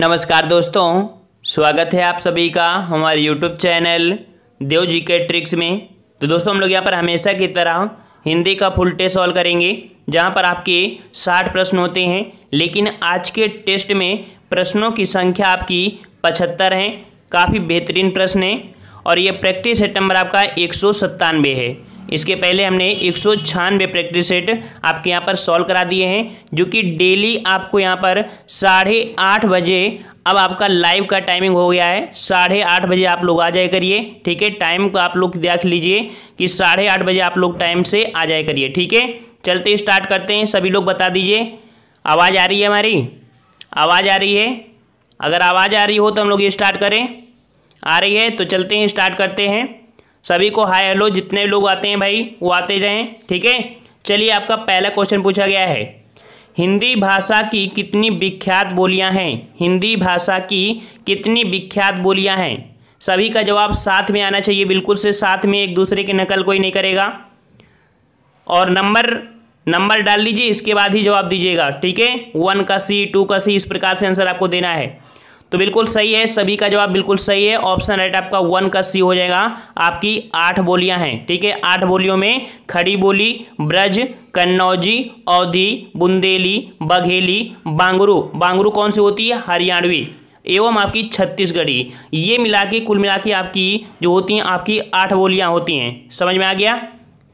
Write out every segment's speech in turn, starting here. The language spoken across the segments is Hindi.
नमस्कार दोस्तों स्वागत है आप सभी का हमारे यूट्यूब चैनल देव जी के ट्रिक्स में तो दोस्तों हम लोग यहाँ पर हमेशा की तरह हिंदी का फुल टेस्ट सॉल्व करेंगे जहाँ पर आपके साठ प्रश्न होते हैं लेकिन आज के टेस्ट में प्रश्नों की संख्या आपकी पचहत्तर है काफ़ी बेहतरीन प्रश्न है और ये प्रैक्टिस सेट नंबर आपका एक है इसके पहले हमने एक सौ छियानवे प्रैक्टिस सेट आपके यहाँ पर सॉल्व करा दिए हैं जो कि डेली आपको यहाँ पर साढ़े आठ बजे अब आपका लाइव का टाइमिंग हो गया है साढ़े आठ बजे आप लोग आ जाए करिए ठीक है टाइम को आप लोग देख लीजिए कि साढ़े आठ बजे आप लोग टाइम से आ जाए करिए ठीक है चलते स्टार्ट करते हैं सभी लोग बता दीजिए आवाज़ आ रही है हमारी आवाज़ आ रही है अगर आवाज़ आ रही हो तो हम लोग स्टार्ट करें आ रही है तो चलते हैं स्टार्ट करते हैं सभी को हाय हेलो जितने लोग आते हैं भाई वो आते रहें ठीक है चलिए आपका पहला क्वेश्चन पूछा गया है हिंदी भाषा की कितनी विख्यात बोलियां हैं हिंदी भाषा की कितनी विख्यात बोलियां हैं सभी का जवाब साथ में आना चाहिए बिल्कुल से साथ में एक दूसरे की नकल कोई नहीं करेगा और नंबर नंबर डाल लीजिए इसके बाद ही जवाब दीजिएगा ठीक है वन का सी टू का सी इस प्रकार से आंसर आपको देना है तो बिल्कुल सही है सभी का जवाब बिल्कुल सही है ऑप्शन राइट आपका वन का सी हो जाएगा आपकी आठ बोलियां हैं ठीक है आठ बोलियों में खड़ी बोली ब्रज कन्नौजी अवधि बुंदेली बघेली बांगरू बांगरू कौन सी होती है हरियाणवी एवं आपकी छत्तीसगढ़ी ये मिला के कुल मिला के आपकी जो होती हैं आपकी आठ बोलियाँ होती हैं समझ में आ गया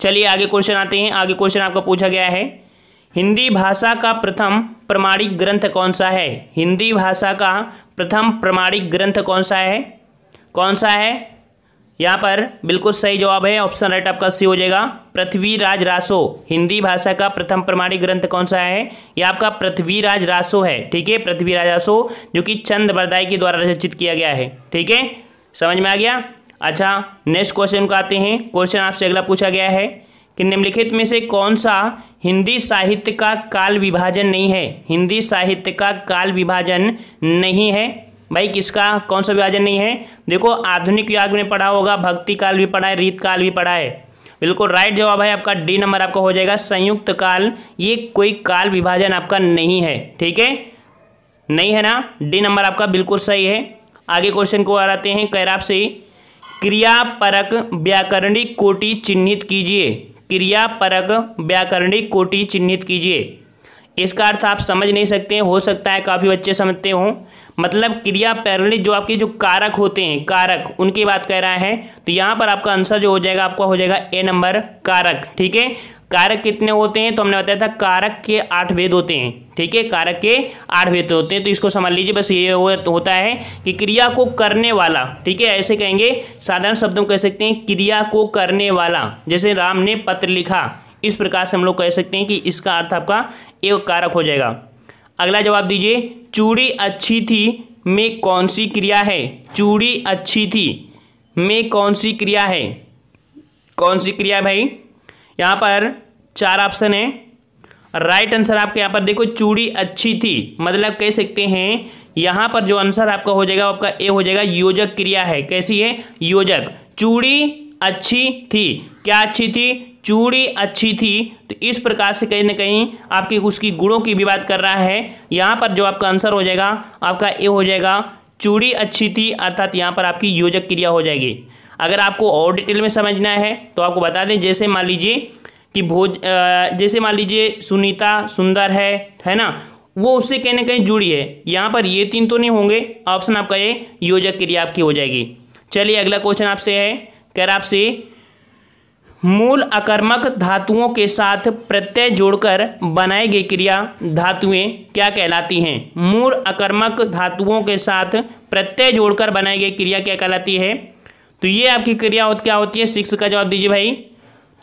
चलिए आगे क्वेश्चन आते हैं आगे क्वेश्चन आपका पूछा गया है हिंदी भाषा का प्रथम प्रमाणिक ग्रंथ कौन सा है हिंदी भाषा का प्रथम प्रमाणिक ग्रंथ कौन सा है कौन सा है यहाँ पर बिल्कुल सही जवाब है ऑप्शन राइट आपका सी हो जाएगा पृथ्वीराज रासो हिंदी भाषा का प्रथम प्रमाणिक ग्रंथ कौन सा है यह आपका पृथ्वीराज रासो है ठीक है पृथ्वीराज रासो जो कि चंद बरदाई के द्वारा रचित किया गया है ठीक है समझ में आ गया अच्छा नेक्स्ट क्वेश्चन को आते हैं क्वेश्चन आपसे अगला पूछा गया है कि निम्नलिखित में से कौन सा हिंदी साहित्य का काल विभाजन नहीं है हिंदी साहित्य का काल विभाजन नहीं है भाई किसका कौन सा विभाजन नहीं है देखो आधुनिक युग में पढ़ा होगा भक्ति काल भी पढ़ा है रीत काल भी पढ़ा है बिल्कुल राइट जवाब है आपका डी नंबर आपका हो जाएगा संयुक्त काल ये कोई काल विभाजन आपका नहीं है ठीक है नहीं है ना डी नंबर आपका बिल्कुल सही है आगे क्वेश्चन को आते हैं कैराब से क्रियापरक व्याकरणिक कोटि चिन्हित कीजिए क्रियापरक व्याकरणिक कोटि चिन्हित कीजिए इसका अर्थ आप समझ नहीं सकते हैं हो सकता है काफ़ी बच्चे समझते हों मतलब क्रिया पैरलिक जो आपके जो कारक होते हैं कारक उनकी बात कह रहा है तो यहाँ पर आपका आंसर जो हो जाएगा आपका हो जाएगा ए नंबर कारक ठीक है कारक कितने होते हैं तो हमने बताया था कारक के आठ भेद होते हैं ठीक है कारक के आठ भेद होते हैं तो इसको समझ लीजिए बस ये हो, होता है कि क्रिया को करने वाला ठीक है ऐसे कहेंगे साधारण शब्दों कह सकते हैं क्रिया को करने वाला जैसे राम ने पत्र लिखा इस प्रकार से हम लोग कह सकते हैं कि इसका अर्थ आपका एक कारक हो जाएगा अगला जवाब दीजिए चूड़ी अच्छी थी में कौन सी क्रिया है चूड़ी अच्छी थी में कौन सी क्रिया है कौन सी क्रिया भाई यहां पर चार ऑप्शन है राइट आंसर आपके यहां पर देखो चूड़ी अच्छी थी मतलब कह सकते हैं यहां पर जो आंसर आपका हो जाएगा आपका ए हो जाएगा योजक क्रिया है कैसी है योजक चूड़ी अच्छी थी क्या अच्छी थी चूड़ी अच्छी थी तो इस प्रकार से कहीं ना कहीं आपकी उसकी गुणों की भी बात कर रहा है यहां पर जो आपका आंसर हो जाएगा आपका ए हो जाएगा चूड़ी अच्छी थी अर्थात यहां पर आपकी योजक क्रिया हो जाएगी अगर आपको और डिटेल में समझना है तो आपको बता दें जैसे मान लीजिए कि भोज जैसे मान लीजिए सुनीता सुंदर है है ना वो उससे कहीं ना कहीं जुड़ी है यहाँ पर ये तीन तो नहीं होंगे ऑप्शन आपका ये योजक क्रिया आपकी हो जाएगी चलिए अगला क्वेश्चन आपसे है कह रहा आपसे मूल अकर्मक धातुओं के साथ प्रत्यय जोड़कर बनाई गई क्रिया धातुएं क्या कहलाती हैं मूल अकर्मक धातुओं के साथ प्रत्यय जोड़कर बनाई गई क्रिया क्या कहलाती है तो ये आपकी क्रिया क्या होती है सिक्स का जवाब दीजिए भाई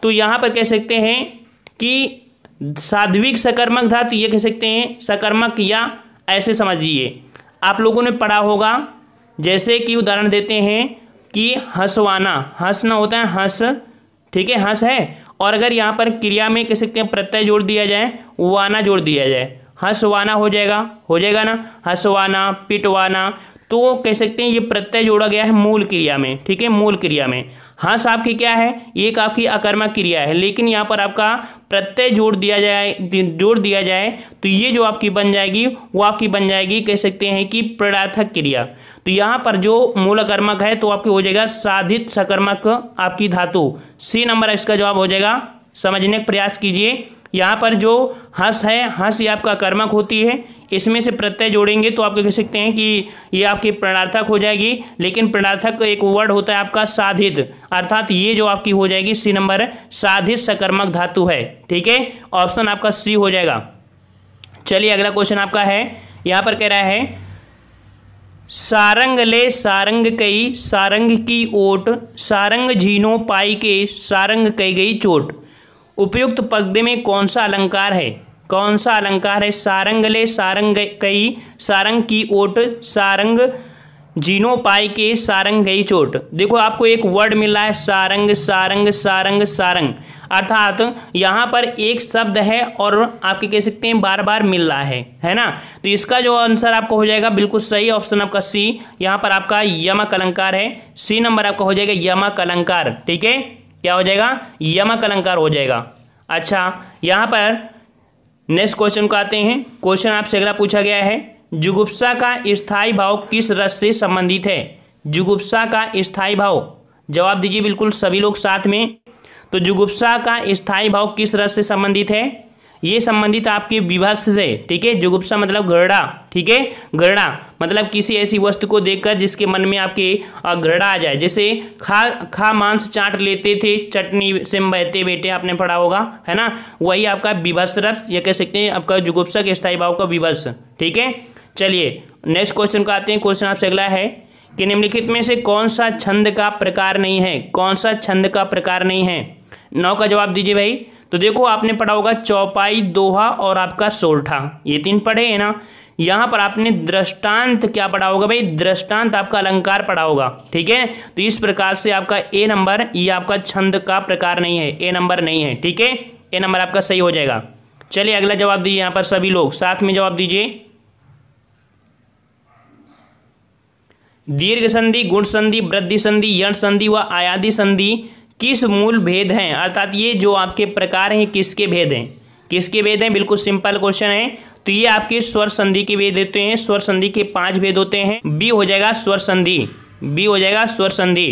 तो यहाँ पर कह सकते हैं कि साध्विक सकर्मक धातु तो ये कह सकते हैं सकर्मक या ऐसे समझिए आप लोगों ने पढ़ा होगा जैसे कि उदाहरण देते हैं कि हंसवाना हंसना होता है हंस ठीक है हंस है और अगर यहाँ पर क्रिया में कह सकते हैं प्रत्यय जोड़ दिया जाए वाना जोड़ दिया जाए हंसवाना हो जाएगा हो जाएगा ना हंसवाना पिटवाना तो कह सकते हैं ये प्रत्यय जोड़ा गया है मूल क्रिया में ठीक है मूल क्रिया में हंस हाँ, आपकी क्या है एक आपकी अकर्मा क्रिया है लेकिन यहाँ पर आपका प्रत्यय जोड़ दिया जाए जोड़ दिया जाए तो ये जो आपकी बन जाएगी वो आपकी बन जाएगी कह सकते हैं कि प्रणाथक क्रिया तो यहाँ पर जो मूल अकर्मक है तो आपकी हो जाएगा साधित सकर्मक आपकी धातु सी नंबर इसका जवाब हो जाएगा समझने का प्रयास कीजिए यहाँ पर जो हंस है हंस ये आपका कर्मक होती है इसमें से प्रत्यय जोड़ेंगे तो आप कह सकते हैं कि ये आपकी प्रणार्थक हो जाएगी लेकिन प्रणार्थक एक वर्ड होता है आपका साधित अर्थात ये जो आपकी हो जाएगी सी नंबर है साधित सकर्मक धातु है ठीक है ऑप्शन आपका सी हो जाएगा चलिए अगला क्वेश्चन आपका है यहाँ पर कह रहा है सारंग ले सारंग कई सारंग की ओट सारंग झीनो पाई के सारंग कई गई चोट उपयुक्त पद में कौन सा अलंकार है कौन सा अलंकार है सारंगले सारंग कई सारंग की ओट सारंग जीनो पाई के सारंग गई चोट देखो आपको एक वर्ड मिला है सारंग सारंग सारंग सारंग अर्थात यहाँ पर एक शब्द है और आपके कह सकते हैं बार बार मिल रहा है है ना तो इसका जो आंसर आपको हो जाएगा बिल्कुल सही ऑप्शन आपका सी यहाँ पर आपका यमक अलंकार है सी नंबर आपका हो जाएगा यमक अलंकार ठीक है क्या हो जाएगा यमक अलंकार हो जाएगा अच्छा यहाँ पर नेक्स्ट क्वेश्चन को आते हैं क्वेश्चन आपसे अगला पूछा गया है जुगुप्सा का स्थाई भाव किस रस से संबंधित है जुगुप्सा का स्थायी भाव जवाब दीजिए बिल्कुल सभी लोग साथ में तो जुगुप्सा का स्थायी भाव किस रस से संबंधित है ये संबंधित आपके विभस से ठीक है जुगुप्सा मतलब घृणा ठीक है घृणा मतलब किसी ऐसी वस्तु को देखकर जिसके मन में आपके घृणा आ जाए जैसे खा खा मांस चाट लेते थे चटनी से बहते बेटे आपने पढ़ा होगा है ना वही आपका विभस रस या कह सकते हैं आपका जुगुप्सा के स्थायी भाव का विभस ठीक है चलिए नेक्स्ट क्वेश्चन को आते हैं क्वेश्चन आपसे अगला है कि निम्नलिखित में से कौन सा छंद का प्रकार नहीं है कौन सा छंद का प्रकार नहीं है नौ का जवाब दीजिए भाई तो देखो आपने पढ़ा होगा चौपाई दोहा और आपका सोरठा ये तीन पढ़े हैं ना यहाँ पर आपने दृष्टांत क्या पढ़ा होगा भाई दृष्टांत आपका अलंकार पढ़ा होगा ठीक है तो इस प्रकार से आपका ए नंबर ये आपका छंद का प्रकार नहीं है ए नंबर नहीं है ठीक है ए नंबर आपका सही हो जाएगा चलिए अगला जवाब दीजिए यहाँ पर सभी लोग साथ में जवाब दीजिए दीर्घ संधि गुण संधि वृद्धि संधि यण संधि व आयादि संधि किस मूल भेद हैं अर्थात ये जो आपके प्रकार हैं किसके भेद हैं किसके भेद हैं बिल्कुल सिंपल क्वेश्चन है तो ये आपके स्वर संधि के भेद होते हैं स्वर संधि के पांच भेद होते हैं बी हो जाएगा स्वर संधि बी हो जाएगा स्वर संधि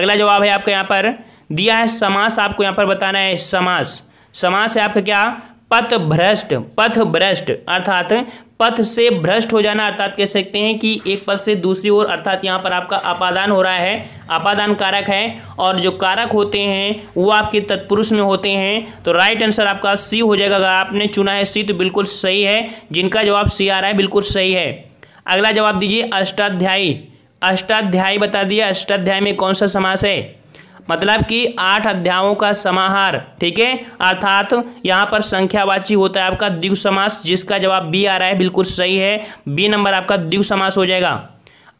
अगला जवाब है आपका यहाँ पर दिया है समास आपको यहाँ पर बताना है समास समास है आपका क्या पथ भ्रष्ट पथ भ्रष्ट अर्थात पथ से भ्रष्ट हो जाना अर्थात कह सकते हैं कि एक पथ से दूसरी ओर अर्थात यहाँ पर आपका अपादान हो रहा है अपादान कारक है और जो कारक होते हैं वो आपके तत्पुरुष में होते हैं तो राइट आंसर आपका सी हो जाएगा अगर आपने चुना है सी तो बिल्कुल सही है जिनका जवाब सी आ रहा है बिल्कुल सही है अगला जवाब दीजिए अष्टाध्यायी अष्टाध्यायी बता दिया अष्टाध्याय में कौन सा समास है मतलब कि आठ अध्यायों का समाहार ठीक है अर्थात यहाँ पर संख्यावाची होता है आपका द्विग समास जिसका जवाब बी आ रहा है बिल्कुल सही है बी नंबर आपका द्विग समास हो जाएगा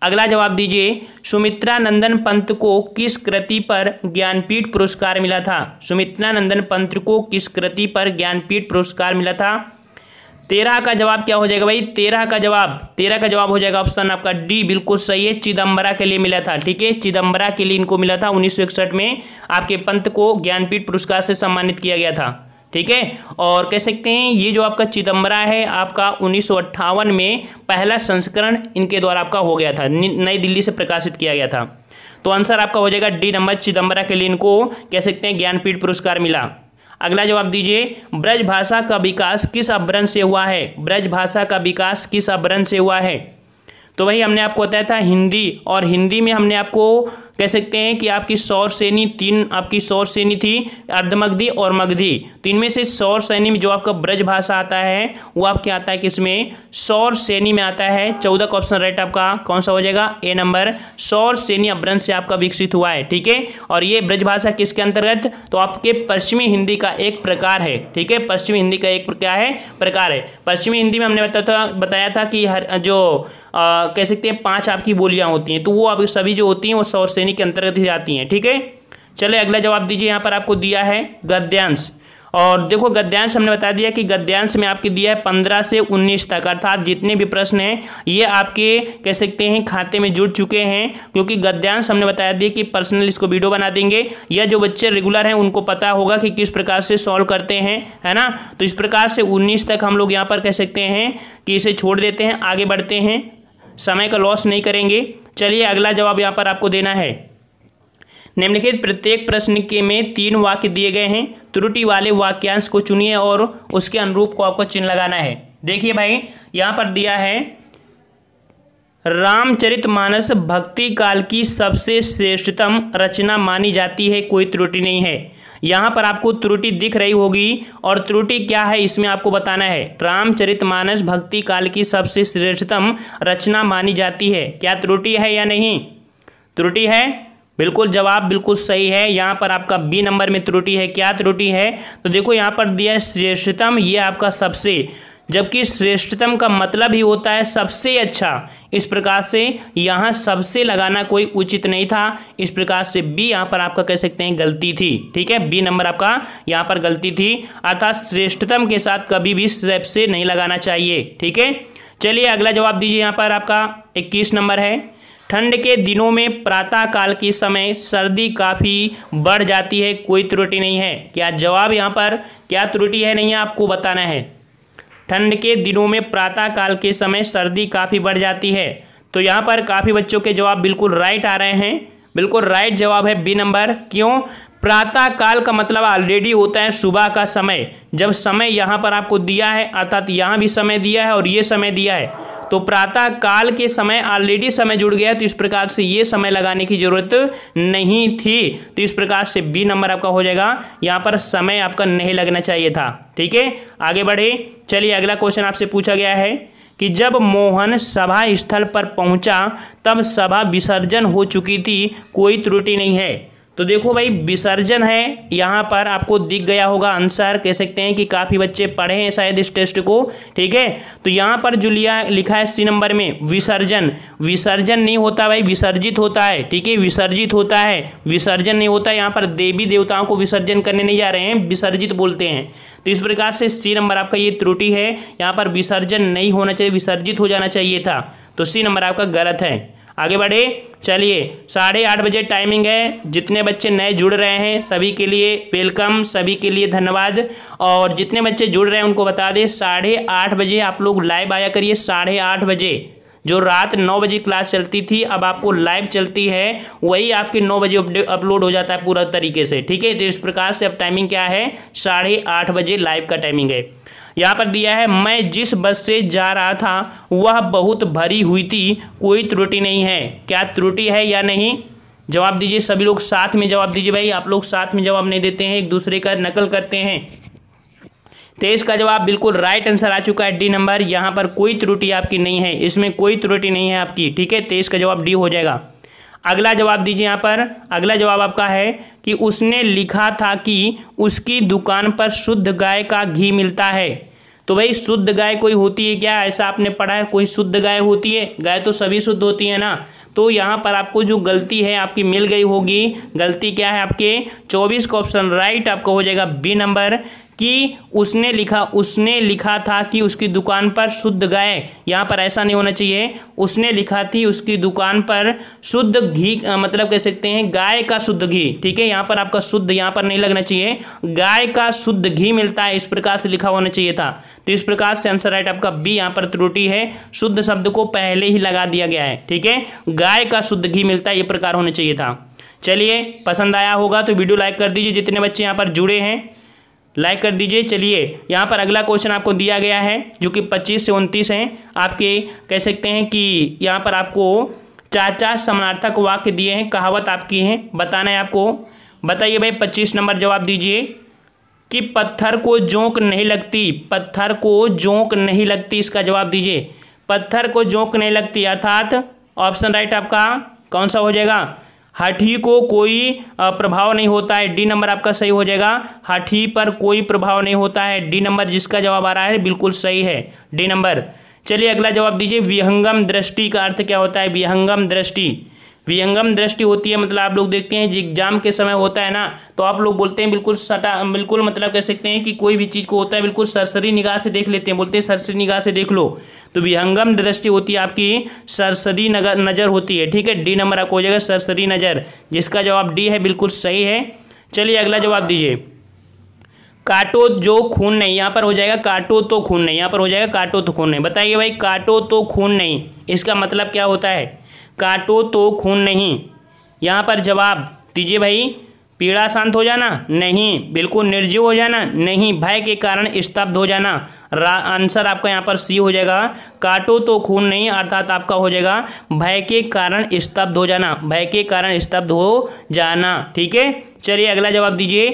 अगला जवाब दीजिए सुमित्रा नंदन पंत को किस कृति पर ज्ञानपीठ पुरस्कार मिला था सुमित्रा नंदन पंत को किस कृति पर ज्ञानपीठ पुरस्कार मिला था तेरह का जवाब क्या हो जाएगा भाई तेरह का जवाब तेरह का जवाब हो जाएगा ऑप्शन आपका डी बिल्कुल सही है चिदम्बरा के लिए मिला था ठीक है चिदम्बरा के लिए इनको मिला था उन्नीस में आपके पंत को ज्ञानपीठ पुरस्कार से सम्मानित किया गया था ठीक है और कह सकते हैं ये जो आपका चिदम्बरा है आपका उन्नीस में पहला संस्करण इनके द्वारा आपका हो गया था नई दिल्ली से प्रकाशित किया गया था तो आंसर आपका हो जाएगा डी नंबर चिदम्बरा के लिए इनको कह सकते हैं ज्ञानपीठ पुरस्कार मिला अगला जवाब दीजिए ब्रज भाषा का विकास किस अभ्रण से हुआ है ब्रज भाषा का विकास किस अभ्रण से हुआ है तो वही हमने आपको बताया था हिंदी और हिंदी में हमने आपको कह सकते हैं कि आपकी सौर सैनी तीन आपकी सौर सैनी थी अर्धमगधी और मगधी तो इनमें से सौर सैनी में जो आपका ब्रज भाषा आता है वो आपके आता है किसमें सौर सैनी में आता है चौदह का ऑप्शन राइट आपका कौन सा हो जाएगा ए नंबर सौर सैनी अभ्रंश से आपका विकसित हुआ है ठीक है और ये ब्रज भाषा किसके अंतर्गत तो आपके पश्चिमी हिंदी का एक प्रकार है ठीक है पश्चिमी हिंदी का एक क्या है प्रकार है पश्चिमी हिंदी में हमने बताया था बताया था कि हर जो कह सकते हैं पांच आपकी बोलियां होती हैं तो वो आप सभी जो होती हैं वो सौर सैनी श्रेणी के अंतर्गत ही आती हैं ठीक है चले अगला जवाब दीजिए यहाँ पर आपको दिया है गद्यांश और देखो गद्यांश हमने बता दिया कि गद्यांश में आपके दिया है पंद्रह से उन्नीस तक अर्थात जितने भी प्रश्न हैं ये आपके कह सकते हैं खाते में जुड़ चुके हैं क्योंकि गद्यांश हमने बताया दिया कि पर्सनल इसको वीडियो बना देंगे या जो बच्चे रेगुलर हैं उनको पता होगा कि किस प्रकार से सॉल्व करते हैं है ना तो इस प्रकार से उन्नीस तक हम लोग यहाँ पर कह सकते हैं कि इसे छोड़ देते हैं आगे बढ़ते हैं समय का लॉस नहीं करेंगे चलिए अगला जवाब यहाँ पर आपको देना है निम्नलिखित प्रत्येक प्रश्न के में तीन वाक्य दिए गए हैं त्रुटि वाले वाक्यांश को चुनिए और उसके अनुरूप को आपको चिन्ह लगाना है देखिए भाई यहाँ पर दिया है रामचरितमानस भक्ति काल की सबसे श्रेष्ठतम रचना मानी जाती है कोई त्रुटि नहीं है यहाँ पर आपको त्रुटि दिख रही होगी और त्रुटि क्या है इसमें आपको बताना है रामचरितमानस भक्ति काल की सबसे श्रेष्ठतम रचना मानी जाती है क्या त्रुटि है या नहीं त्रुटि है बिल्कुल जवाब बिल्कुल सही है यहाँ पर आपका बी नंबर में त्रुटि है क्या त्रुटि है तो देखो यहाँ पर दिया श्रेष्ठतम ये आपका सबसे जबकि श्रेष्ठतम का मतलब ही होता है सबसे अच्छा इस प्रकार से यहाँ सबसे लगाना कोई उचित नहीं था इस प्रकार से बी यहाँ पर आपका कह सकते हैं गलती थी ठीक है बी नंबर आपका यहाँ पर गलती थी अर्थात श्रेष्ठतम के साथ कभी भी सबसे नहीं लगाना चाहिए ठीक है चलिए अगला जवाब दीजिए यहाँ पर आपका इक्कीस नंबर है ठंड के दिनों में प्रातः काल के समय सर्दी काफ़ी बढ़ जाती है कोई त्रुटि नहीं है क्या जवाब यहाँ पर क्या त्रुटि है नहीं है आपको बताना है ठंड के दिनों में प्रातः काल के समय सर्दी काफ़ी बढ़ जाती है तो यहाँ पर काफ़ी बच्चों के जवाब बिल्कुल राइट आ रहे हैं बिल्कुल राइट जवाब है बी नंबर क्यों प्रातः काल का मतलब ऑलरेडी होता है सुबह का समय जब समय यहाँ पर आपको दिया है अर्थात यहाँ भी समय दिया है और ये समय दिया है तो प्रातः काल के समय ऑलरेडी समय जुड़ गया तो इस प्रकार से ये समय लगाने की जरूरत नहीं थी तो इस प्रकार से बी नंबर आपका हो जाएगा यहां पर समय आपका नहीं लगना चाहिए था ठीक है आगे बढ़े चलिए अगला क्वेश्चन आपसे पूछा गया है कि जब मोहन सभा स्थल पर पहुंचा तब सभा विसर्जन हो चुकी थी कोई त्रुटि नहीं है तो देखो भाई विसर्जन है यहाँ पर आपको दिख गया होगा आंसर कह सकते हैं कि काफ़ी बच्चे पढ़े हैं शायद इस टेस्ट को ठीक है तो यहाँ पर जो लिया लिखा है सी नंबर में विसर्जन विसर्जन नहीं होता भाई विसर्जित होता है ठीक है विसर्जित होता है विसर्जन नहीं होता यहाँ पर देवी देवताओं को विसर्जन करने नहीं जा रहे हैं विसर्जित बोलते हैं तो इस प्रकार से सी नंबर आपका ये त्रुटि है यहाँ पर विसर्जन नहीं होना चाहिए विसर्जित हो जाना चाहिए था तो सी नंबर आपका गलत है आगे बढ़े चलिए साढ़े आठ बजे टाइमिंग है जितने बच्चे नए जुड़ रहे हैं सभी के लिए वेलकम सभी के लिए धन्यवाद और जितने बच्चे जुड़ रहे हैं उनको बता दें साढ़े आठ बजे आप लोग लाइव आया करिए साढ़े आठ बजे जो रात नौ बजे क्लास चलती थी अब आपको लाइव चलती है वही आपके नौ बजे अपलोड हो जाता है पूरा तरीके से ठीक है तो इस प्रकार से अब टाइमिंग क्या है साढ़े आठ बजे लाइव का टाइमिंग है यहाँ पर दिया है मैं जिस बस से जा रहा था वह बहुत भरी हुई थी कोई त्रुटि नहीं है क्या त्रुटि है या नहीं जवाब दीजिए सभी लोग साथ में जवाब दीजिए भाई आप लोग साथ में जवाब नहीं देते हैं एक दूसरे का नकल करते हैं तेईस का जवाब बिल्कुल राइट आंसर आ चुका है डी नंबर यहाँ पर कोई त्रुटि आपकी नहीं है इसमें कोई त्रुटि नहीं है आपकी ठीक है तेईस का जवाब डी हो जाएगा अगला जवाब दीजिए यहाँ पर अगला जवाब आपका है कि उसने लिखा था कि उसकी दुकान पर शुद्ध गाय का घी मिलता है तो भाई शुद्ध गाय कोई होती है क्या ऐसा आपने पढ़ा है कोई शुद्ध गाय होती है गाय तो सभी शुद्ध होती है ना तो यहाँ पर आपको जो गलती है आपकी मिल गई होगी गलती क्या है आपके 24 का ऑप्शन राइट आपका हो जाएगा बी नंबर कि उसने लिखा उसने लिखा था कि उसकी दुकान पर शुद्ध गाय यहाँ पर ऐसा नहीं होना चाहिए उसने लिखा थी उसकी दुकान पर शुद्ध घी मतलब कह सकते हैं गाय का शुद्ध घी ठीक है यहाँ पर आपका शुद्ध यहाँ पर नहीं लगना चाहिए गाय का शुद्ध घी मिलता है इस प्रकार से लिखा होना चाहिए था तो इस प्रकार से आंसर राइट आपका बी यहाँ पर त्रुटि है शुद्ध शब्द को पहले ही लगा दिया गया है ठीक है गाय का शुद्ध घी मिलता है ये प्रकार होना चाहिए था चलिए पसंद आया होगा तो वीडियो लाइक कर दीजिए जितने बच्चे यहाँ पर जुड़े हैं लाइक कर दीजिए चलिए यहाँ पर अगला क्वेश्चन आपको दिया गया है जो कि 25 से 29 हैं आपके कह सकते हैं कि यहाँ पर आपको चार चार समानार्थक वाक्य दिए हैं कहावत आपकी हैं बताना है आपको बताइए भाई पच्चीस नंबर जवाब दीजिए कि पत्थर को जोंक नहीं लगती पत्थर को जोंक नहीं लगती इसका जवाब दीजिए पत्थर को जोंक नहीं लगती अर्थात ऑप्शन राइट आपका कौन सा हो जाएगा हाथी को कोई प्रभाव नहीं होता है डी नंबर आपका सही हो जाएगा हाथी पर कोई प्रभाव नहीं होता है डी नंबर जिसका जवाब आ रहा है बिल्कुल सही है डी नंबर चलिए अगला जवाब दीजिए विहंगम दृष्टि का अर्थ क्या होता है विहंगम दृष्टि विहंगम दृष्टि होती है मतलब आप लोग देखते हैं एग्जाम के समय होता है ना तो आप लोग बोलते हैं बिल्कुल सटा बिल्कुल मतलब कह सकते हैं कि कोई भी चीज़ को होता है बिल्कुल सरसरी निगाह से देख लेते हैं बोलते हैं सरसरी निगाह से देख लो तो विहंगम दृष्टि होती है आपकी सरसरी नज़र होती है ठीक है डी नंबर आपको हो जाएगा सरसरी नज़र जिसका जवाब डी है बिल्कुल सही है चलिए अगला जवाब दीजिए काटो जो खून नहीं यहाँ पर हो जाएगा काटो तो खून नहीं यहाँ पर हो जाएगा काटो तो खून नहीं बताइए भाई काटो तो खून नहीं इसका मतलब क्या होता है काटो तो खून नहीं यहाँ पर जवाब दीजिए भाई पीड़ा शांत हो जाना नहीं बिल्कुल निर्जीव हो जाना नहीं भय के कारण स्तब्ध हो जाना आंसर आपका यहाँ पर सी हो जाएगा काटो तो खून नहीं अर्थात आपका हो जाएगा भय के कारण स्तब्ध हो जाना भय के कारण स्तब्ध हो जाना ठीक है चलिए अगला जवाब दीजिए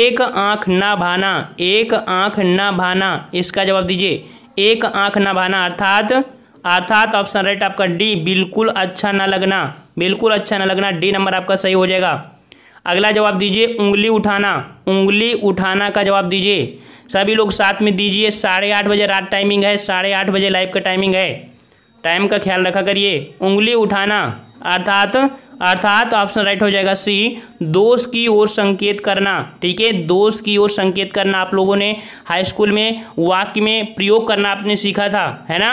एक आंख ना भाना एक आंख ना भाना इसका जवाब दीजिए एक आंख ना भाना अर्थात अर्थात ऑप्शन राइट आपका डी बिल्कुल अच्छा ना लगना बिल्कुल अच्छा ना लगना डी नंबर आपका सही हो जाएगा अगला जवाब दीजिए उंगली उठाना उंगली उठाना का जवाब दीजिए सभी लोग साथ में दीजिए साढ़े आठ बजे रात टाइमिंग है साढ़े आठ बजे लाइव का टाइमिंग है टाइम का ख्याल रखा करिए उंगली उठाना अर्थात अर्थात ऑप्शन राइट हो जाएगा सी दोष की ओर संकेत करना ठीक है दोष की ओर संकेत करना आप लोगों ने हाई स्कूल में वाक्य में प्रयोग करना आपने सीखा था है ना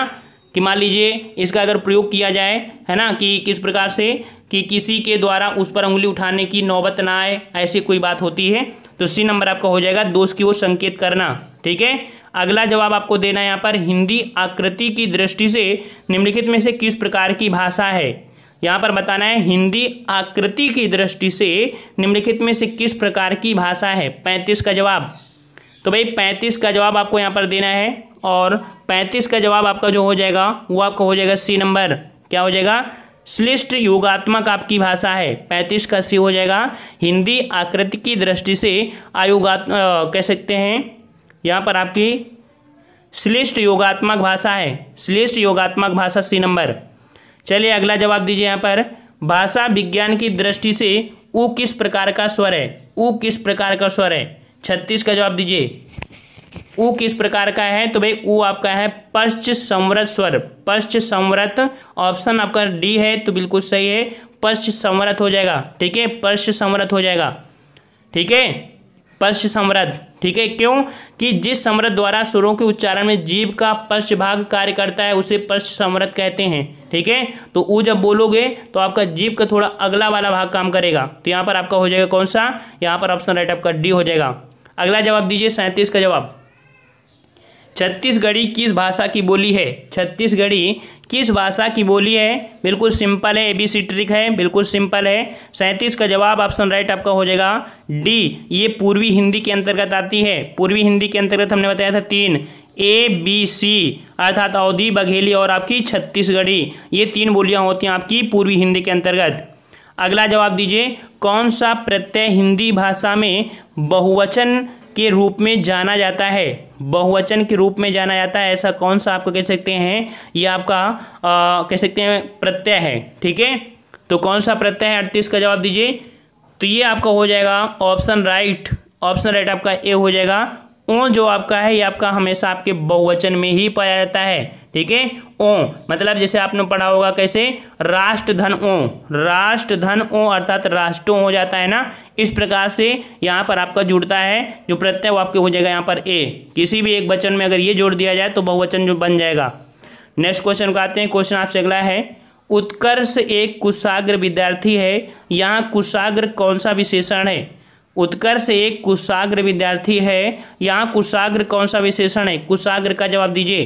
कि मान लीजिए इसका अगर प्रयोग किया जाए है ना कि किस प्रकार से कि किसी के द्वारा उस पर उंगली उठाने की नौबत ना आए ऐसी कोई बात होती है तो सी नंबर आपका हो जाएगा दोष की ओर संकेत करना ठीक है अगला जवाब आपको देना है यहाँ पर हिंदी आकृति की दृष्टि से निम्नलिखित में से किस प्रकार की भाषा है यहाँ पर बताना है हिंदी आकृति की दृष्टि से निम्नलिखित में से किस प्रकार की भाषा है पैंतीस का जवाब तो भाई पैंतीस का जवाब आपको यहाँ पर देना है और पैंतीस का जवाब आपका जो हो जाएगा वो आपका हो जाएगा सी नंबर क्या हो जाएगा श्लिष्ट युगात्मक आपकी भाषा है पैंतीस का सी हो जाएगा हिंदी आकृति की दृष्टि से आयुगात्म कह सकते हैं यहाँ पर आपकी श्लिष्ट योगात्मक भाषा है श्लिष्ट योगात्मक भाषा सी नंबर चलिए अगला जवाब दीजिए यहाँ पर भाषा विज्ञान की दृष्टि से ऊ किस प्रकार का स्वर है ऊ किस प्रकार का स्वर है छत्तीस का जवाब दीजिए ऊ किस प्रकार का है तो भाई ऊ आपका है पश्च संवरत स्वर पश्च संवरत ऑप्शन आपका डी है तो बिल्कुल सही है पश्च संवरत हो जाएगा ठीक है पश्च संवरत हो जाएगा ठीक है पश्च संवरत ठीक है क्यों कि जिस समृद्ध द्वारा सुरों के उच्चारण में जीव का पश्च भाग कार्य करता है उसे पश्च समृद्ध कहते हैं ठीक है तो ऊ जब बोलोगे तो आपका जीव का थोड़ा अगला वाला भाग काम करेगा तो यहाँ पर आपका हो जाएगा कौन सा यहाँ पर ऑप्शन राइट आपका डी हो जाएगा अगला जवाब दीजिए सैंतीस का जवाब छत्तीसगढ़ी किस भाषा की बोली है छत्तीसगढ़ी किस भाषा की बोली है बिल्कुल सिंपल है ए बी सी ट्रिक है बिल्कुल सिंपल है सैंतीस का जवाब ऑप्शन राइट आपका हो जाएगा डी ये पूर्वी हिंदी के अंतर्गत आती है पूर्वी हिंदी के अंतर्गत हमने बताया था तीन ए बी सी अर्थात अवधि बघेली और आपकी छत्तीसगढ़ी ये तीन बोलियाँ होती हैं आपकी पूर्वी हिंदी के अंतर्गत अगला जवाब दीजिए कौन सा प्रत्यय हिंदी भाषा में बहुवचन के रूप में जाना जाता है बहुवचन के रूप में जाना जाता है ऐसा कौन सा आपको कह सकते हैं ये आपका आ, कह सकते हैं प्रत्यय है ठीक है तो कौन सा प्रत्यय है अड़तीस का जवाब दीजिए तो ये आपका हो जाएगा ऑप्शन राइट ऑप्शन राइट आपका ए हो जाएगा ओ जो आपका है ये आपका हमेशा आपके बहुवचन में ही पाया जाता है ठीक है ओ मतलब जैसे आपने पढ़ा होगा कैसे राष्ट्र धन ओ धन ओ अर्थात राष्ट्र हो जाता है ना इस प्रकार से यहाँ पर आपका जुड़ता है जो प्रत्यय वो आपके हो जाएगा यहाँ पर ए किसी भी एक वचन में अगर ये जोड़ दिया जाए तो बहुवचन जो बन जाएगा नेक्स्ट क्वेश्चन को आते हैं क्वेश्चन आपसे अगला है उत्कर्ष एक कुशाग्र विद्यार्थी है यहाँ कुशाग्र कौन सा विशेषण है उत्कर्ष एक कुशाग्र विद्यार्थी है यहाँ कुशाग्र कौन सा विशेषण है कुशाग्र का जवाब दीजिए